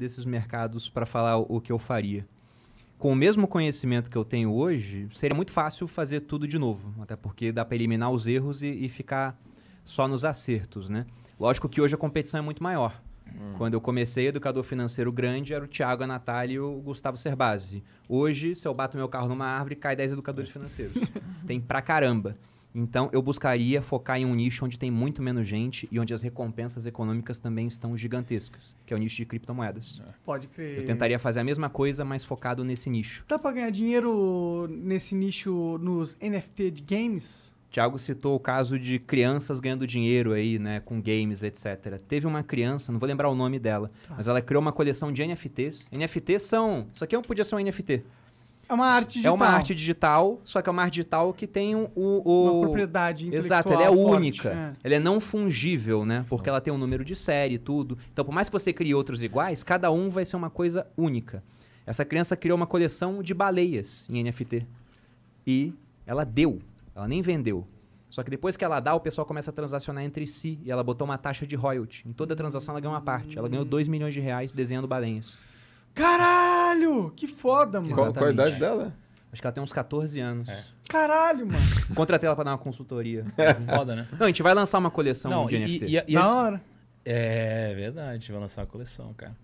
desses mercados para falar o que eu faria. Com o mesmo conhecimento que eu tenho hoje, seria muito fácil fazer tudo de novo, até porque dá para eliminar os erros e, e, ficar só nos acertos, né? Lógico que hoje a competição é muito maior. Hum. Quando eu comecei, educador financeiro grande era o Tiago, a Natália e o Gustavo Serbasi. Hoje, se eu bato meu carro numa árvore, cai 10 educadores financeiros. Tem pra caramba. Então, eu buscaria focar em um nicho onde tem muito menos gente e onde as recompensas econômicas também estão gigantescas, que é o nicho de criptomoedas. É. Pode crer. Eu tentaria fazer a mesma coisa, mas focado nesse nicho. Dá para ganhar dinheiro nesse nicho nos NFT de games? Tiago citou o caso de crianças ganhando dinheiro aí, né, com games, etc. Teve uma criança, não vou lembrar o nome dela, tá. mas ela criou uma coleção de NFTs. NFTs são. Isso aqui é podia ser um NFT. É uma arte digital. É uma arte digital, só que é uma arte digital que tem o. o... Uma propriedade intelectual Exato, ela é forte, única. É. Ela é não fungível, né? Porque ela tem um número de série e tudo. Então, por mais que você crie outros iguais, cada um vai ser uma coisa única. Essa criança criou uma coleção de baleias em NFT. E ela deu. Ela nem vendeu. Só que depois que ela dá, o pessoal começa a transacionar entre si. E ela botou uma taxa de royalty. Em toda transação, ela ganhou uma parte. Ela ganhou 2 milhões de reais desenhando baleias. Caralho! Caralho, que foda, mano. Qual, qual a idade dela? Acho que ela tem uns 14 anos. É. Caralho, mano. Contratei ela pra dar uma consultoria. É, foda, né? Não, a gente vai lançar uma coleção Não, de e, NFT. E, e, e Na esse... hora. É verdade, a gente vai lançar uma coleção, cara.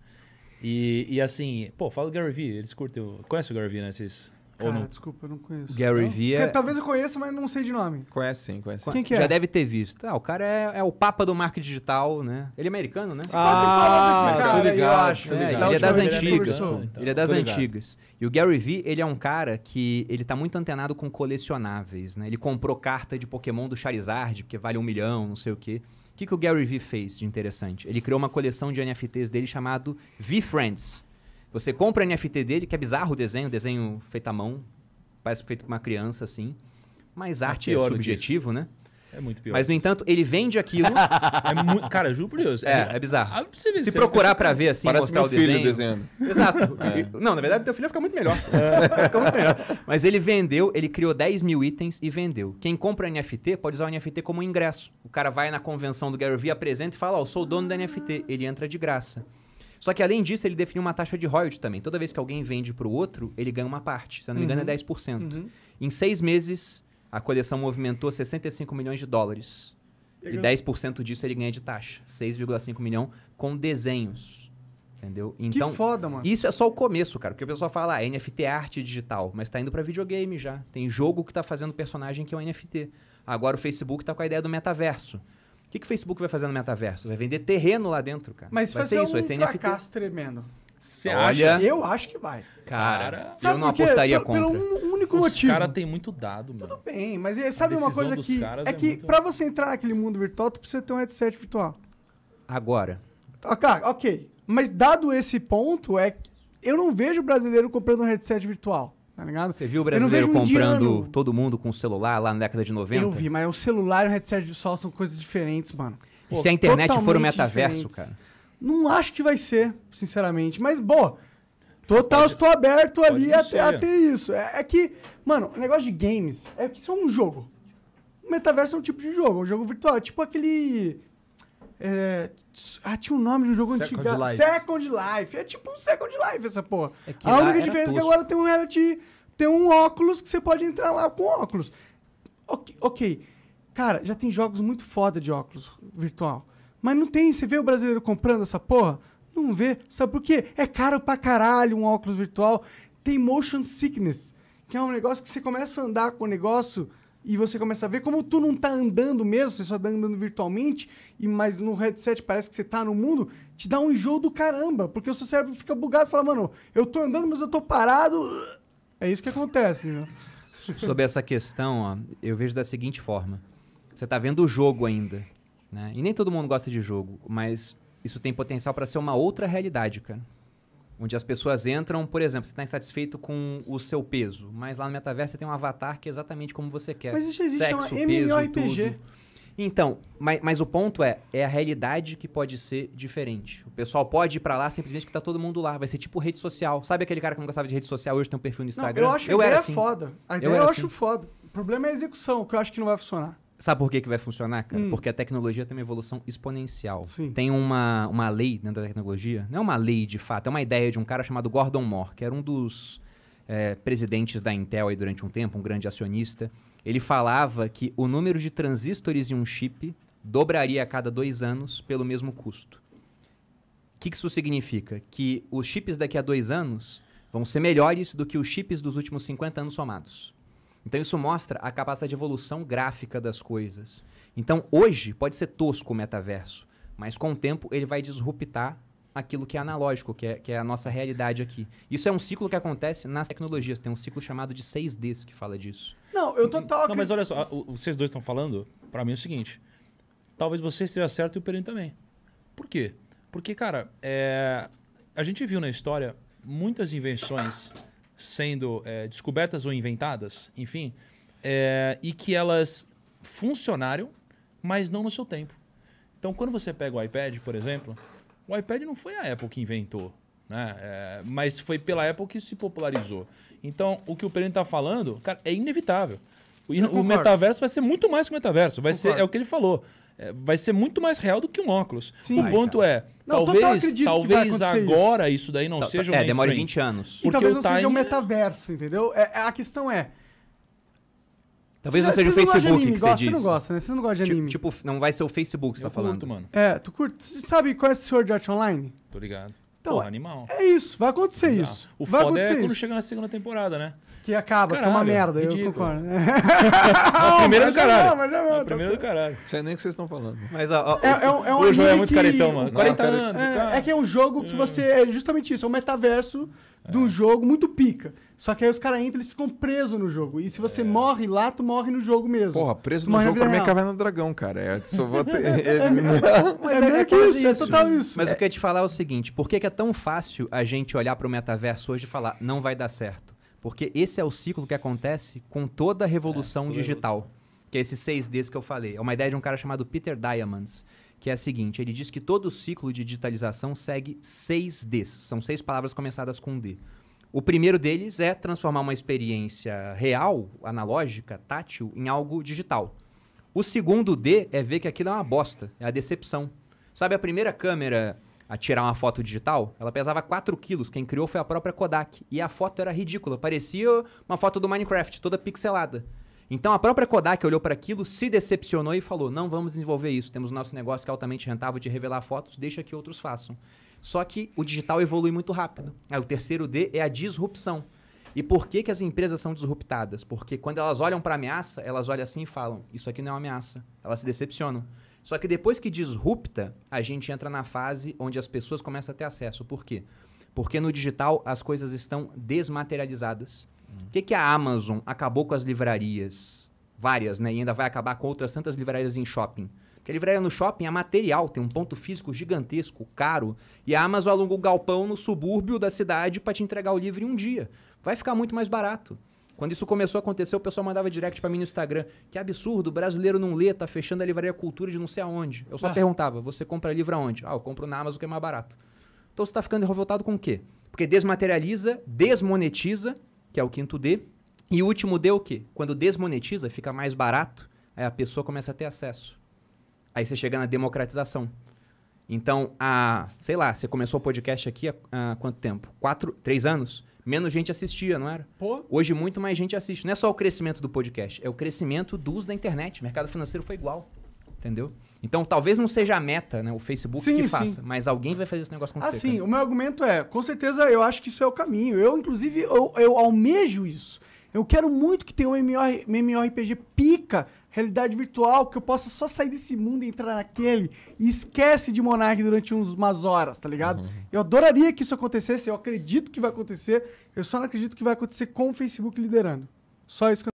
E, e assim, pô, fala do Gary Vee, eles curtem. O... Conhece o Gary Vee, né? Vocês Cara, não? desculpa, eu não conheço. Gary não? Vee é... Talvez eu conheça, mas não sei de nome. Conhece sim, conhece sim. Quem que é? Já deve ter visto. Ah, o cara é, é o papa do marketing digital, né? Ele é americano, né? Ah, ah cara, ligado, eu acho. Tá ligado. ele é das antigas. Ele é das antigas. E o Gary Vee, ele é um cara que ele tá muito antenado com colecionáveis, né? Ele comprou carta de Pokémon do Charizard, porque vale um milhão, não sei o quê. O que, que o Gary Vee fez de interessante? Ele criou uma coleção de NFTs dele chamado V-Friends. Você compra a NFT dele, que é bizarro o desenho, desenho feito à mão, parece feito com uma criança, assim. Mas é arte é, é subjetivo, né? É muito pior. Mas, no entanto, ele vende aquilo. é muito... Cara, juro por Deus. É, é, é bizarro. É, Se procurar pra ver, assim, Parece mostrar meu o desenho. filho desenhando. Exato. É. Não, na verdade, teu filho fica muito melhor. É. fica muito melhor. Mas ele vendeu, ele criou 10 mil itens e vendeu. Quem compra NFT pode usar o NFT como ingresso. O cara vai na convenção do Gary Vee, apresenta e fala, ó, oh, sou o dono da NFT. Ele entra de graça. Só que além disso, ele definiu uma taxa de royalties também. Toda vez que alguém vende para o outro, ele ganha uma parte. Se eu não me engano, é 10%. Uhum. uhum. Em seis meses, a coleção movimentou 65 milhões de dólares. E 10% disso ele ganha de taxa. 6,5 milhão com desenhos. Entendeu? Então, que foda, mano. Isso é só o começo, cara. Porque o pessoal fala, ah, NFT é arte digital. Mas tá indo para videogame já. Tem jogo que tá fazendo personagem que é um NFT. Agora o Facebook tá com a ideia do metaverso que, que o Facebook vai fazer no metaverso? Vai vender terreno lá dentro, cara. Mas vai ser isso, um vai ser NFT. fracasso tremendo. Você acha? Eu acho que vai. Cara, sabe eu não apostaria contra. Pelo um único Os motivo. Os caras têm muito dado, mano. Tudo bem, mas é, sabe uma coisa que... É, é que muito... pra você entrar naquele mundo virtual, tu precisa ter um headset virtual. Agora. Ah, ok. Mas dado esse ponto, é eu não vejo brasileiro comprando um headset virtual tá ligado? Você viu o brasileiro comprando indiano. todo mundo com celular lá na década de 90? Eu vi, mas o celular e o headset de sol são coisas diferentes, mano. Pô, se a internet for o metaverso, diferentes. cara? Não acho que vai ser, sinceramente. Mas, boa, total, estou aberto ali até, até isso. É, é, que, mano, o negócio de games é que isso é um jogo. O metaverso é um tipo de jogo, é um jogo virtual. É tipo aquele é... Ah, tinha um nome de um jogo Second antigo. Ah, Life. Second Life. É tipo um Second Life essa porra. É a única diferença é que agora tem um reality. Tem um óculos que você pode entrar lá com óculos. Ok. Cara, já tem jogos muito foda de óculos virtual. Mas não tem. Você vê o brasileiro comprando essa porra? Não vê. Sabe por quê? É caro pra caralho um óculos virtual. Tem motion sickness, que é um negócio que você começa a andar com o negócio e você começa a ver como tu não tá andando mesmo, você só tá andando virtualmente, e mas no headset parece que você tá no mundo, te dá um enjoo do caramba, porque o seu cérebro fica bugado, fala, mano, eu tô andando, mas eu tô parado. É isso que acontece, né? Sobre essa questão, ó, eu vejo da seguinte forma. Você tá vendo o jogo ainda, né? E nem todo mundo gosta de jogo, mas isso tem potencial para ser uma outra realidade, cara onde as pessoas entram, por exemplo, você está insatisfeito com o seu peso, mas lá no metaverso você tem um avatar que é exatamente como você quer. Mas isso existe, é Sexo, uma MMORPG. Peso, tudo. Então, mas, mas, o ponto é, é a realidade que pode ser diferente. O pessoal pode ir para lá simplesmente que tá todo mundo lá. Vai ser tipo rede social. Sabe aquele cara que não gostava de rede social hoje tem um perfil no Instagram? Não, eu acho eu era é assim. foda. A ideia eu, eu assim. acho foda. O problema é a execução, que eu acho que não vai funcionar. Sabe por que, que vai funcionar, cara? Hum. Porque a tecnologia tem uma evolução exponencial. Sim. Tem uma, uma lei dentro da tecnologia, não é uma lei de fato, é uma ideia de um cara chamado Gordon Moore, que era um dos é, presidentes da Intel aí durante um tempo, um grande acionista. Ele falava que o número de transistores em um chip dobraria a cada dois anos pelo mesmo custo. O que, que isso significa? Que os chips daqui a dois anos vão ser melhores do que os chips dos últimos 50 anos somados. Então isso mostra a capacidade de evolução gráfica das coisas. Então hoje pode ser tosco o metaverso, mas com o tempo ele vai disruptar aquilo que é analógico, que é, que é a nossa realidade aqui. Isso é um ciclo que acontece nas tecnologias. Tem um ciclo chamado de 6Ds que fala disso. Não, eu total. Não, mas olha só, vocês dois estão falando, para mim é o seguinte: talvez você esteja certo e o Perini também. Por quê? Porque, cara, é... a gente viu na história muitas invenções sendo é, descobertas ou inventadas, enfim, é, e que elas funcionaram, mas não no seu tempo. Então, quando você pega o iPad, por exemplo, o iPad não foi a Apple que inventou, né? É, mas foi pela Apple que se popularizou. Então, o que o Perini está falando, cara, é inevitável. O, o metaverso vai ser muito mais que o metaverso. Vai ser, é o que ele falou. É, vai ser muito mais real do que um óculos. Sim, o ponto cara. é, não, talvez, talvez agora isso. isso. daí não tá, tá. seja o É, demore 20 anos. Porque e talvez não seja o metaverso, entendeu? É, é, a questão é, Talvez não seja o Facebook que você diz. Você não gosta, né? Você não gosta de né? anime. Tipo, não vai ser o Facebook que você tá falando. curto, mano. É, tu curte. Sabe qual é o Sword Art Online? Tô ligado. Então, é, animal. É isso, vai acontecer Exato. isso. O vai foda é quando isso. chega na segunda temporada, né? Que acaba, caralho, que é uma merda, ridículo. eu concordo. não, é primeiro do caralho. Não, mas não, é tá primeiro do caralho. Não sei nem o que vocês estão falando. Mas a, é, é, um o jogo é, é muito que... caretão, mano. 40 anos. É, é, que é um jogo que você. É justamente isso, é um metaverso é. de um jogo muito pica. Só que aí os caras entram, eles ficam presos no jogo. E se você é. morre lá, tu morre no jogo mesmo. Porra, preso no, no jogo pra mim é Caverna do Dragão, cara. É, só vou ter... é, mas é, é, que isso, isso, é total isso. Mas o que eu ia te falar é o seguinte, por que, que é tão fácil a gente olhar pro metaverso hoje e falar, não vai dar certo? Porque esse é o ciclo que acontece com toda a revolução é, digital. Revolução. Que é esses seis Ds que eu falei. É uma ideia de um cara chamado Peter Diamonds, que é a seguinte: ele diz que todo ciclo de digitalização segue seis Ds. São seis palavras começadas com D. O primeiro deles é transformar uma experiência real, analógica, tátil, em algo digital. O segundo D é ver que aquilo é uma bosta, é a decepção. Sabe a primeira câmera a tirar uma foto digital, ela pesava 4 quilos. Quem criou foi a própria Kodak. E a foto era ridícula, parecia uma foto do Minecraft, toda pixelada. Então a própria Kodak olhou para aquilo, se decepcionou e falou: não vamos desenvolver isso. Temos nosso negócio que é altamente rentável de revelar fotos, deixa que outros façam. Só que o digital evolui muito rápido. Aí, o terceiro D é a disrupção. E por que, que as empresas são disruptadas? Porque quando elas olham para a ameaça, elas olham assim e falam: Isso aqui não é uma ameaça. Elas se decepcionam. Só que depois que disrupta, a gente entra na fase onde as pessoas começam a ter acesso. Por quê? Porque no digital as coisas estão desmaterializadas. O uhum. que, que a Amazon acabou com as livrarias? Várias, né? E ainda vai acabar com outras tantas livrarias em shopping. Porque a livraria no shopping é material, tem um ponto físico gigantesco, caro. E a Amazon aluga o galpão no subúrbio da cidade para te entregar o livro em um dia. Vai ficar muito mais barato. Quando isso começou a acontecer, o pessoal mandava direct para mim no Instagram. Que absurdo, o brasileiro não lê, tá fechando a livraria Cultura de não sei aonde. Eu só ah. perguntava, você compra livro aonde? Ah, eu compro na Amazon que é mais barato. Então você está ficando revoltado com o quê? Porque desmaterializa, desmonetiza, que é o quinto D. E o último D é o quê? Quando desmonetiza, fica mais barato, aí a pessoa começa a ter acesso. Aí você chega na democratização. Então, a sei lá, você começou o podcast aqui há, há, quanto tempo? Quatro, três anos? Menos gente assistia, não era? Pô. Hoje muito mais gente assiste. Não é só o crescimento do podcast, é o crescimento do uso da internet. O mercado financeiro foi igual. Entendeu? Então talvez não seja a meta, né? O Facebook sim, que faça, sim. mas alguém vai fazer esse negócio com Ah, sim. Né? O meu argumento é, com certeza eu acho que isso é o caminho. Eu, inclusive, eu, eu almejo isso. Eu quero muito que tenha um MMORPG pica realidade virtual, que eu possa só sair desse mundo e entrar naquele e esquece de Monark durante uns, umas horas, tá ligado? Uhum. Eu adoraria que isso acontecesse, eu acredito que vai acontecer, eu só não acredito que vai acontecer com o Facebook liderando. Só isso que eu